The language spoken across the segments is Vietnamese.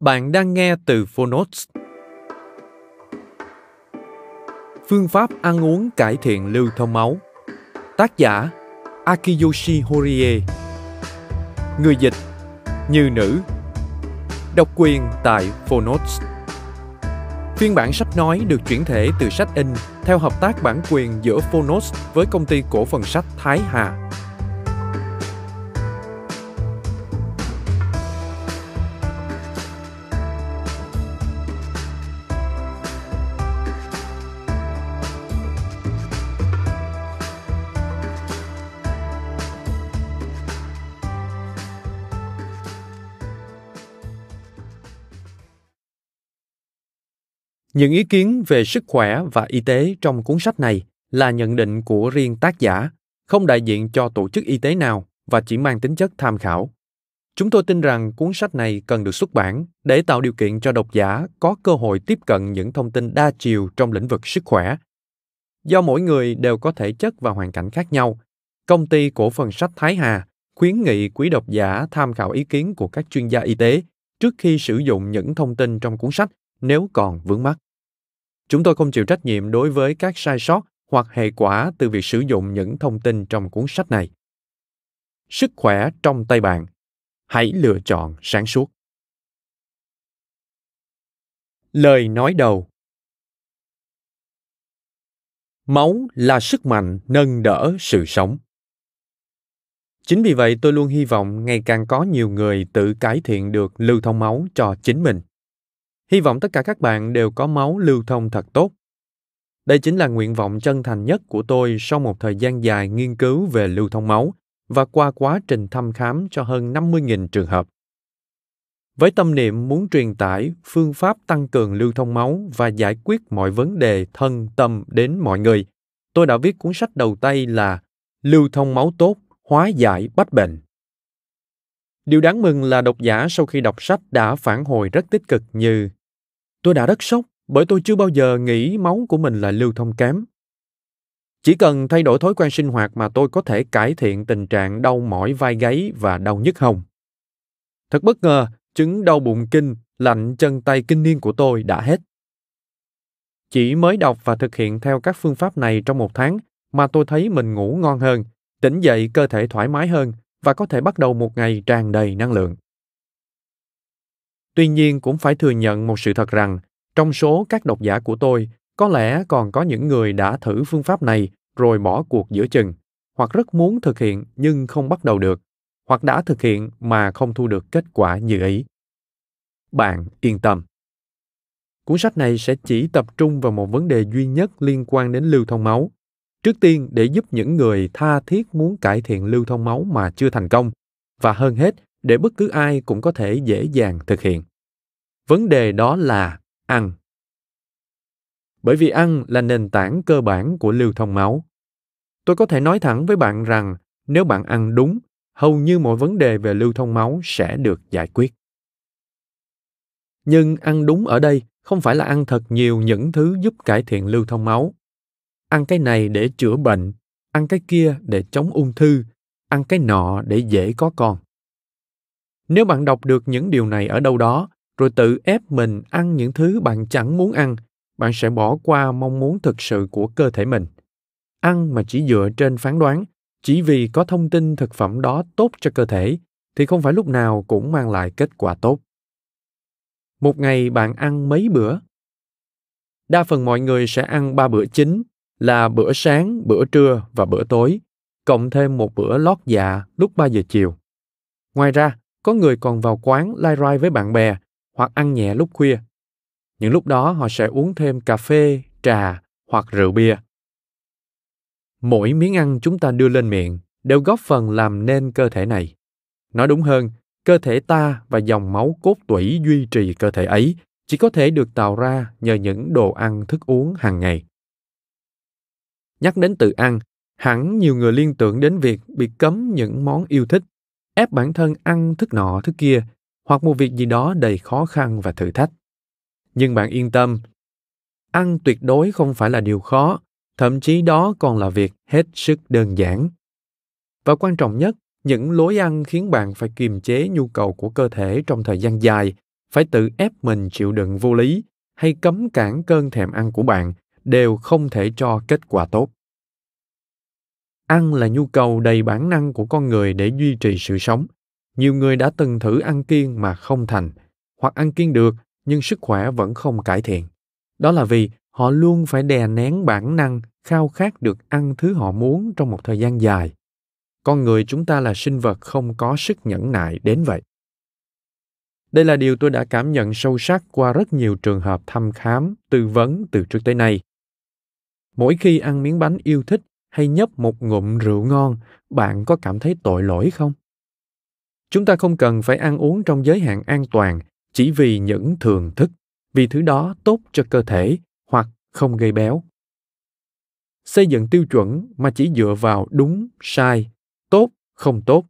Bạn đang nghe từ Phonotes. Phương pháp ăn uống cải thiện lưu thông máu. Tác giả Akiyoshi Horie. Người dịch Như nữ. Độc quyền tại Phonotes. Phiên bản sách nói được chuyển thể từ sách in theo hợp tác bản quyền giữa Phonos với công ty cổ phần sách Thái Hà những ý kiến về sức khỏe và y tế trong cuốn sách này là nhận định của riêng tác giả không đại diện cho tổ chức y tế nào và chỉ mang tính chất tham khảo chúng tôi tin rằng cuốn sách này cần được xuất bản để tạo điều kiện cho độc giả có cơ hội tiếp cận những thông tin đa chiều trong lĩnh vực sức khỏe do mỗi người đều có thể chất và hoàn cảnh khác nhau công ty cổ phần sách thái hà khuyến nghị quý độc giả tham khảo ý kiến của các chuyên gia y tế trước khi sử dụng những thông tin trong cuốn sách nếu còn vướng mắc. Chúng tôi không chịu trách nhiệm đối với các sai sót hoặc hệ quả từ việc sử dụng những thông tin trong cuốn sách này. Sức khỏe trong tay bạn. Hãy lựa chọn sáng suốt. Lời nói đầu Máu là sức mạnh nâng đỡ sự sống. Chính vì vậy tôi luôn hy vọng ngày càng có nhiều người tự cải thiện được lưu thông máu cho chính mình. Hy vọng tất cả các bạn đều có máu lưu thông thật tốt. Đây chính là nguyện vọng chân thành nhất của tôi sau một thời gian dài nghiên cứu về lưu thông máu và qua quá trình thăm khám cho hơn 50.000 trường hợp. Với tâm niệm muốn truyền tải phương pháp tăng cường lưu thông máu và giải quyết mọi vấn đề thân tâm đến mọi người, tôi đã viết cuốn sách đầu tay là Lưu thông máu tốt, hóa giải bách bệnh. Điều đáng mừng là độc giả sau khi đọc sách đã phản hồi rất tích cực như Tôi đã rất sốc bởi tôi chưa bao giờ nghĩ máu của mình là lưu thông kém. Chỉ cần thay đổi thói quen sinh hoạt mà tôi có thể cải thiện tình trạng đau mỏi vai gáy và đau nhức hồng. Thật bất ngờ, chứng đau bụng kinh, lạnh chân tay kinh niên của tôi đã hết. Chỉ mới đọc và thực hiện theo các phương pháp này trong một tháng mà tôi thấy mình ngủ ngon hơn, tỉnh dậy cơ thể thoải mái hơn và có thể bắt đầu một ngày tràn đầy năng lượng tuy nhiên cũng phải thừa nhận một sự thật rằng trong số các độc giả của tôi có lẽ còn có những người đã thử phương pháp này rồi bỏ cuộc giữa chừng hoặc rất muốn thực hiện nhưng không bắt đầu được hoặc đã thực hiện mà không thu được kết quả như ý bạn yên tâm cuốn sách này sẽ chỉ tập trung vào một vấn đề duy nhất liên quan đến lưu thông máu trước tiên để giúp những người tha thiết muốn cải thiện lưu thông máu mà chưa thành công và hơn hết để bất cứ ai cũng có thể dễ dàng thực hiện vấn đề đó là ăn bởi vì ăn là nền tảng cơ bản của lưu thông máu tôi có thể nói thẳng với bạn rằng nếu bạn ăn đúng hầu như mọi vấn đề về lưu thông máu sẽ được giải quyết nhưng ăn đúng ở đây không phải là ăn thật nhiều những thứ giúp cải thiện lưu thông máu ăn cái này để chữa bệnh ăn cái kia để chống ung thư ăn cái nọ để dễ có con nếu bạn đọc được những điều này ở đâu đó, rồi tự ép mình ăn những thứ bạn chẳng muốn ăn, bạn sẽ bỏ qua mong muốn thực sự của cơ thể mình. Ăn mà chỉ dựa trên phán đoán, chỉ vì có thông tin thực phẩm đó tốt cho cơ thể, thì không phải lúc nào cũng mang lại kết quả tốt. Một ngày bạn ăn mấy bữa? Đa phần mọi người sẽ ăn ba bữa chính là bữa sáng, bữa trưa và bữa tối, cộng thêm một bữa lót dạ lúc 3 giờ chiều. Ngoài ra, có người còn vào quán lai rai với bạn bè hoặc ăn nhẹ lúc khuya. Những lúc đó họ sẽ uống thêm cà phê, trà hoặc rượu bia. Mỗi miếng ăn chúng ta đưa lên miệng đều góp phần làm nên cơ thể này. Nói đúng hơn, cơ thể ta và dòng máu cốt tủy duy trì cơ thể ấy chỉ có thể được tạo ra nhờ những đồ ăn thức uống hàng ngày. Nhắc đến tự ăn, hẳn nhiều người liên tưởng đến việc bị cấm những món yêu thích ép bản thân ăn thức nọ thức kia hoặc một việc gì đó đầy khó khăn và thử thách nhưng bạn yên tâm ăn tuyệt đối không phải là điều khó thậm chí đó còn là việc hết sức đơn giản và quan trọng nhất những lối ăn khiến bạn phải kiềm chế nhu cầu của cơ thể trong thời gian dài phải tự ép mình chịu đựng vô lý hay cấm cản cơn thèm ăn của bạn đều không thể cho kết quả tốt ăn là nhu cầu đầy bản năng của con người để duy trì sự sống nhiều người đã từng thử ăn kiêng mà không thành hoặc ăn kiêng được nhưng sức khỏe vẫn không cải thiện đó là vì họ luôn phải đè nén bản năng khao khát được ăn thứ họ muốn trong một thời gian dài con người chúng ta là sinh vật không có sức nhẫn nại đến vậy đây là điều tôi đã cảm nhận sâu sắc qua rất nhiều trường hợp thăm khám tư vấn từ trước tới nay mỗi khi ăn miếng bánh yêu thích hay nhấp một ngụm rượu ngon bạn có cảm thấy tội lỗi không chúng ta không cần phải ăn uống trong giới hạn an toàn chỉ vì những thường thức vì thứ đó tốt cho cơ thể hoặc không gây béo xây dựng tiêu chuẩn mà chỉ dựa vào đúng sai tốt không tốt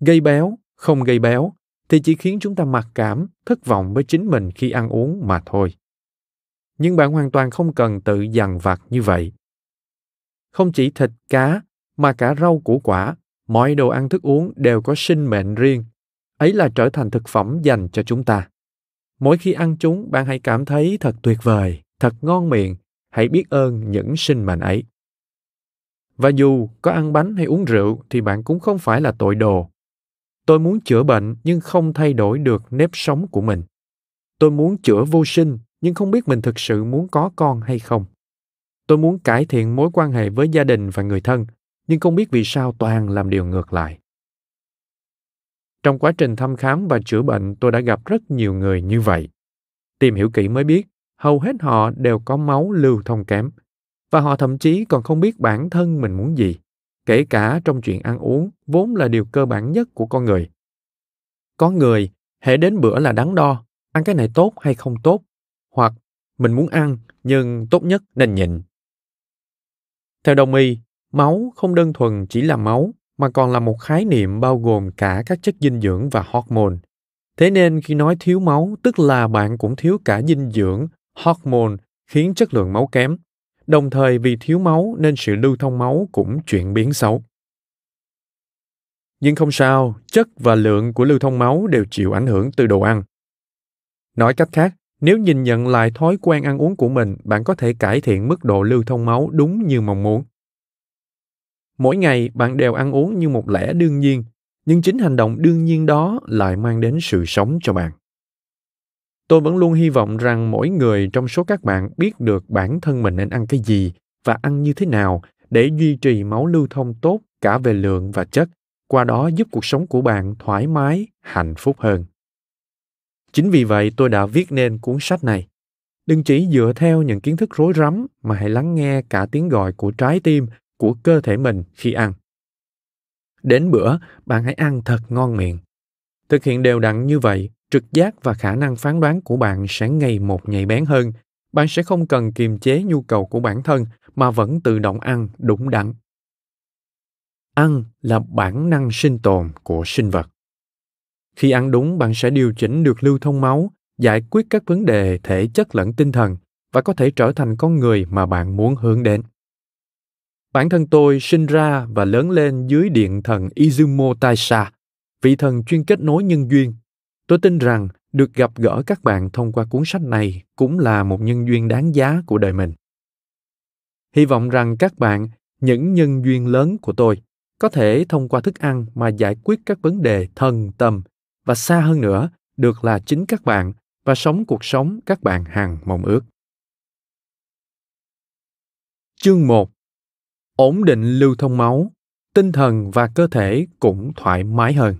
gây béo không gây béo thì chỉ khiến chúng ta mặc cảm thất vọng với chính mình khi ăn uống mà thôi nhưng bạn hoàn toàn không cần tự dằn vặt như vậy không chỉ thịt, cá, mà cả rau củ quả, mọi đồ ăn thức uống đều có sinh mệnh riêng. Ấy là trở thành thực phẩm dành cho chúng ta. Mỗi khi ăn chúng, bạn hãy cảm thấy thật tuyệt vời, thật ngon miệng. Hãy biết ơn những sinh mệnh ấy. Và dù có ăn bánh hay uống rượu thì bạn cũng không phải là tội đồ. Tôi muốn chữa bệnh nhưng không thay đổi được nếp sống của mình. Tôi muốn chữa vô sinh nhưng không biết mình thực sự muốn có con hay không. Tôi muốn cải thiện mối quan hệ với gia đình và người thân, nhưng không biết vì sao toàn làm điều ngược lại. Trong quá trình thăm khám và chữa bệnh, tôi đã gặp rất nhiều người như vậy. Tìm hiểu kỹ mới biết, hầu hết họ đều có máu lưu thông kém, và họ thậm chí còn không biết bản thân mình muốn gì, kể cả trong chuyện ăn uống, vốn là điều cơ bản nhất của con người. Có người, hễ đến bữa là đắn đo, ăn cái này tốt hay không tốt, hoặc mình muốn ăn nhưng tốt nhất nên nhịn theo đồng y, máu không đơn thuần chỉ là máu, mà còn là một khái niệm bao gồm cả các chất dinh dưỡng và hormone. Thế nên khi nói thiếu máu, tức là bạn cũng thiếu cả dinh dưỡng, hormone, khiến chất lượng máu kém. Đồng thời vì thiếu máu nên sự lưu thông máu cũng chuyển biến xấu. Nhưng không sao, chất và lượng của lưu thông máu đều chịu ảnh hưởng từ đồ ăn. Nói cách khác, nếu nhìn nhận lại thói quen ăn uống của mình, bạn có thể cải thiện mức độ lưu thông máu đúng như mong muốn. Mỗi ngày bạn đều ăn uống như một lẽ đương nhiên, nhưng chính hành động đương nhiên đó lại mang đến sự sống cho bạn. Tôi vẫn luôn hy vọng rằng mỗi người trong số các bạn biết được bản thân mình nên ăn cái gì và ăn như thế nào để duy trì máu lưu thông tốt cả về lượng và chất, qua đó giúp cuộc sống của bạn thoải mái, hạnh phúc hơn. Chính vì vậy tôi đã viết nên cuốn sách này. Đừng chỉ dựa theo những kiến thức rối rắm mà hãy lắng nghe cả tiếng gọi của trái tim, của cơ thể mình khi ăn. Đến bữa, bạn hãy ăn thật ngon miệng. Thực hiện đều đặn như vậy, trực giác và khả năng phán đoán của bạn sẽ ngày một nhạy bén hơn. Bạn sẽ không cần kiềm chế nhu cầu của bản thân mà vẫn tự động ăn đúng đắn. Ăn là bản năng sinh tồn của sinh vật khi ăn đúng bạn sẽ điều chỉnh được lưu thông máu giải quyết các vấn đề thể chất lẫn tinh thần và có thể trở thành con người mà bạn muốn hướng đến bản thân tôi sinh ra và lớn lên dưới điện thần izumo taisha vị thần chuyên kết nối nhân duyên tôi tin rằng được gặp gỡ các bạn thông qua cuốn sách này cũng là một nhân duyên đáng giá của đời mình hy vọng rằng các bạn những nhân duyên lớn của tôi có thể thông qua thức ăn mà giải quyết các vấn đề thần tâm và xa hơn nữa được là chính các bạn và sống cuộc sống các bạn hằng mong ước. Chương 1 Ổn định lưu thông máu, tinh thần và cơ thể cũng thoải mái hơn.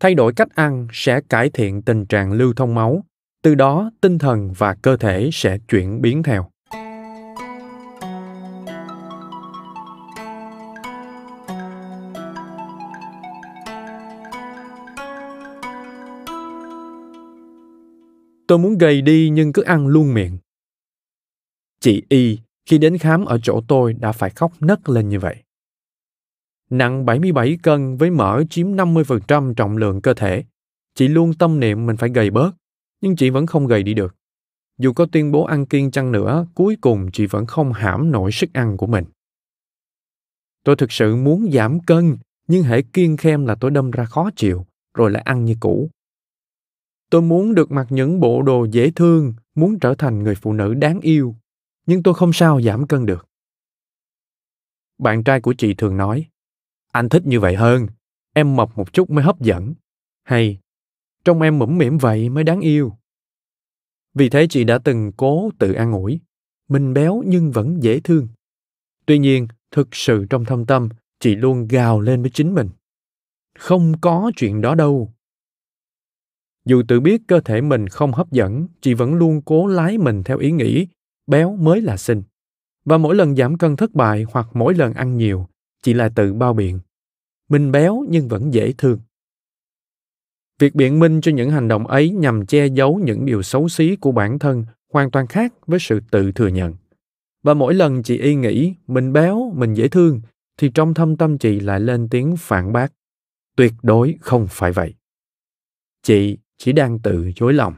thay đổi cách ăn sẽ cải thiện tình trạng lưu thông máu từ đó tinh thần và cơ thể sẽ chuyển biến theo tôi muốn gầy đi nhưng cứ ăn luôn miệng chị y khi đến khám ở chỗ tôi đã phải khóc nấc lên như vậy nặng 77 cân với mỡ chiếm 50% trọng lượng cơ thể. Chị luôn tâm niệm mình phải gầy bớt, nhưng chị vẫn không gầy đi được. Dù có tuyên bố ăn kiêng chăng nữa, cuối cùng chị vẫn không hãm nổi sức ăn của mình. Tôi thực sự muốn giảm cân, nhưng hãy kiêng khem là tôi đâm ra khó chịu, rồi lại ăn như cũ. Tôi muốn được mặc những bộ đồ dễ thương, muốn trở thành người phụ nữ đáng yêu, nhưng tôi không sao giảm cân được. Bạn trai của chị thường nói, anh thích như vậy hơn em mập một chút mới hấp dẫn hay trong em mũm mỉm vậy mới đáng yêu vì thế chị đã từng cố tự an ủi mình béo nhưng vẫn dễ thương tuy nhiên thực sự trong thâm tâm chị luôn gào lên với chính mình không có chuyện đó đâu dù tự biết cơ thể mình không hấp dẫn chị vẫn luôn cố lái mình theo ý nghĩ béo mới là xinh và mỗi lần giảm cân thất bại hoặc mỗi lần ăn nhiều chỉ là tự bao biện mình béo nhưng vẫn dễ thương việc biện minh cho những hành động ấy nhằm che giấu những điều xấu xí của bản thân hoàn toàn khác với sự tự thừa nhận và mỗi lần chị y nghĩ mình béo mình dễ thương thì trong thâm tâm chị lại lên tiếng phản bác tuyệt đối không phải vậy chị chỉ đang tự dối lòng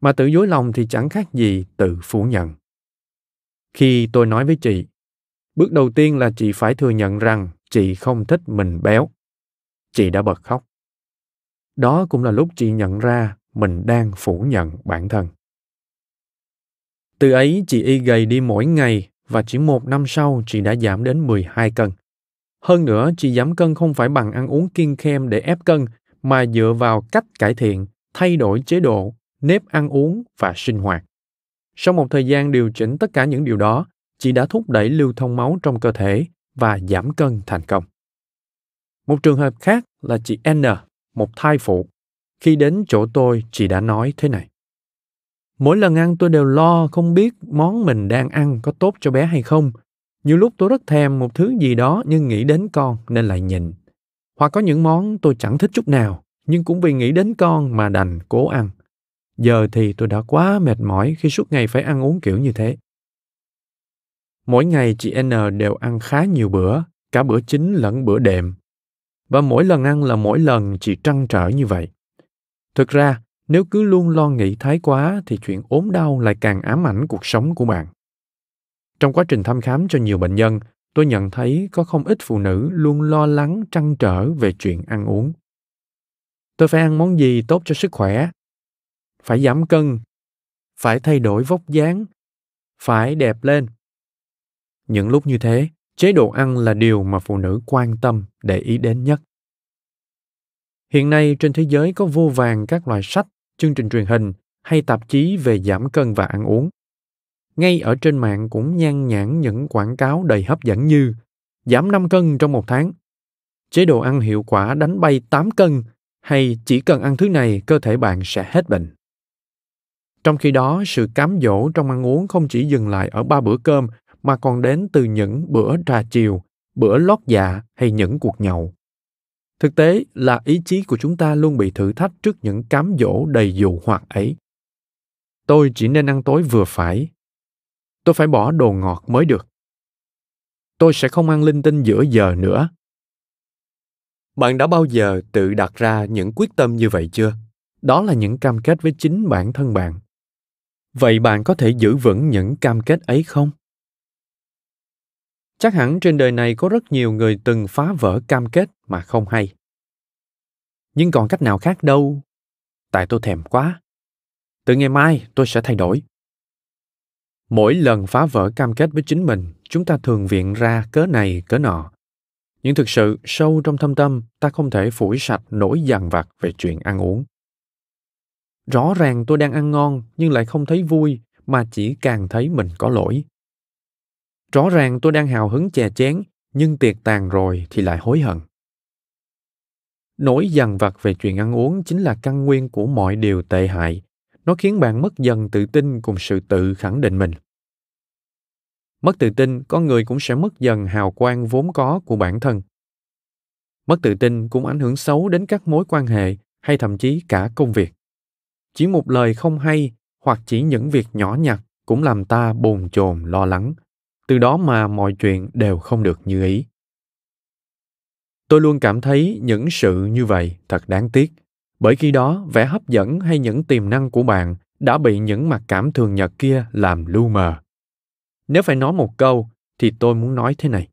mà tự dối lòng thì chẳng khác gì tự phủ nhận khi tôi nói với chị bước đầu tiên là chị phải thừa nhận rằng chị không thích mình béo chị đã bật khóc đó cũng là lúc chị nhận ra mình đang phủ nhận bản thân từ ấy chị y gầy đi mỗi ngày và chỉ một năm sau chị đã giảm đến 12 cân. Hơn nữa, chị giảm cân không phải bằng ăn uống kiêng khem để ép cân, mà dựa vào cách cải thiện, thay đổi chế độ, nếp ăn uống và sinh hoạt. Sau một thời gian điều chỉnh tất cả những điều đó, chị đã thúc đẩy lưu thông máu trong cơ thể và giảm cân thành công. Một trường hợp khác là chị N, một thai phụ. Khi đến chỗ tôi, chị đã nói thế này. Mỗi lần ăn tôi đều lo không biết món mình đang ăn có tốt cho bé hay không. Nhiều lúc tôi rất thèm một thứ gì đó nhưng nghĩ đến con nên lại nhịn. Hoặc có những món tôi chẳng thích chút nào, nhưng cũng vì nghĩ đến con mà đành cố ăn. Giờ thì tôi đã quá mệt mỏi khi suốt ngày phải ăn uống kiểu như thế. Mỗi ngày chị N đều ăn khá nhiều bữa, cả bữa chính lẫn bữa đệm. Và mỗi lần ăn là mỗi lần chị trăn trở như vậy. Thực ra, nếu cứ luôn lo nghĩ thái quá thì chuyện ốm đau lại càng ám ảnh cuộc sống của bạn. Trong quá trình thăm khám cho nhiều bệnh nhân, tôi nhận thấy có không ít phụ nữ luôn lo lắng trăn trở về chuyện ăn uống. Tôi phải ăn món gì tốt cho sức khỏe? Phải giảm cân, phải thay đổi vóc dáng, phải đẹp lên, những lúc như thế chế độ ăn là điều mà phụ nữ quan tâm để ý đến nhất hiện nay trên thế giới có vô vàng các loại sách chương trình truyền hình hay tạp chí về giảm cân và ăn uống ngay ở trên mạng cũng nhan nhản những quảng cáo đầy hấp dẫn như giảm 5 cân trong một tháng, chế độ ăn hiệu quả đánh bay 8 cân hay chỉ cần ăn thứ này cơ thể bạn sẽ hết bệnh. Trong khi đó, sự cám dỗ trong ăn uống không chỉ dừng lại ở ba bữa cơm mà còn đến từ những bữa trà chiều bữa lót dạ hay những cuộc nhậu thực tế là ý chí của chúng ta luôn bị thử thách trước những cám dỗ đầy dụ hoặc ấy tôi chỉ nên ăn tối vừa phải tôi phải bỏ đồ ngọt mới được tôi sẽ không ăn linh tinh giữa giờ nữa bạn đã bao giờ tự đặt ra những quyết tâm như vậy chưa đó là những cam kết với chính bản thân bạn vậy bạn có thể giữ vững những cam kết ấy không chắc hẳn trên đời này có rất nhiều người từng phá vỡ cam kết mà không hay nhưng còn cách nào khác đâu tại tôi thèm quá từ ngày mai tôi sẽ thay đổi mỗi lần phá vỡ cam kết với chính mình chúng ta thường viện ra cớ này cớ nọ nhưng thực sự sâu trong thâm tâm ta không thể phủi sạch nỗi dằn vặt về chuyện ăn uống rõ ràng tôi đang ăn ngon nhưng lại không thấy vui mà chỉ càng thấy mình có lỗi Rõ ràng tôi đang hào hứng chè chén, nhưng tiệc tàn rồi thì lại hối hận. Nỗi dằn vặt về chuyện ăn uống chính là căn nguyên của mọi điều tệ hại. Nó khiến bạn mất dần tự tin cùng sự tự khẳng định mình. Mất tự tin, con người cũng sẽ mất dần hào quang vốn có của bản thân. Mất tự tin cũng ảnh hưởng xấu đến các mối quan hệ hay thậm chí cả công việc. Chỉ một lời không hay hoặc chỉ những việc nhỏ nhặt cũng làm ta bồn chồn lo lắng, từ đó mà mọi chuyện đều không được như ý tôi luôn cảm thấy những sự như vậy thật đáng tiếc bởi khi đó vẻ hấp dẫn hay những tiềm năng của bạn đã bị những mặc cảm thường nhật kia làm lu mờ nếu phải nói một câu thì tôi muốn nói thế này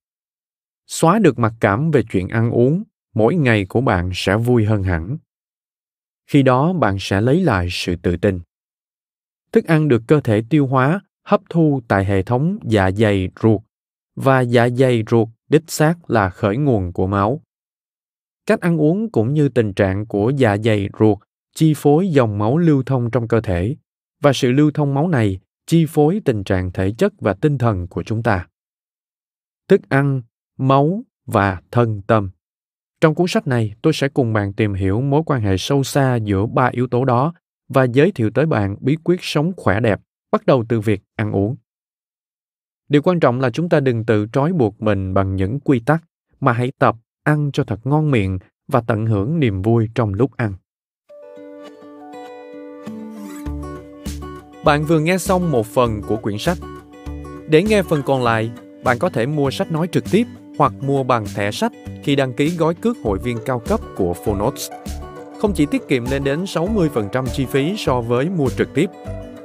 xóa được mặc cảm về chuyện ăn uống mỗi ngày của bạn sẽ vui hơn hẳn khi đó bạn sẽ lấy lại sự tự tin thức ăn được cơ thể tiêu hóa hấp thu tại hệ thống dạ dày ruột và dạ dày ruột đích xác là khởi nguồn của máu. Cách ăn uống cũng như tình trạng của dạ dày ruột chi phối dòng máu lưu thông trong cơ thể và sự lưu thông máu này chi phối tình trạng thể chất và tinh thần của chúng ta. Thức ăn, máu và thân tâm. Trong cuốn sách này, tôi sẽ cùng bạn tìm hiểu mối quan hệ sâu xa giữa ba yếu tố đó và giới thiệu tới bạn bí quyết sống khỏe đẹp bắt đầu từ việc ăn uống điều quan trọng là chúng ta đừng tự trói buộc mình bằng những quy tắc mà hãy tập ăn cho thật ngon miệng và tận hưởng niềm vui trong lúc ăn bạn vừa nghe xong một phần của quyển sách để nghe phần còn lại bạn có thể mua sách nói trực tiếp hoặc mua bằng thẻ sách khi đăng ký gói cước hội viên cao cấp của Phonotes. Không chỉ tiết kiệm lên đến 60% chi phí so với mua trực tiếp,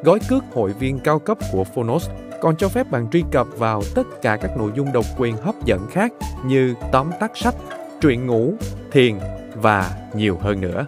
Gói cước hội viên cao cấp của Phonos còn cho phép bạn truy cập vào tất cả các nội dung độc quyền hấp dẫn khác như tóm tắt sách, truyện ngủ, thiền và nhiều hơn nữa.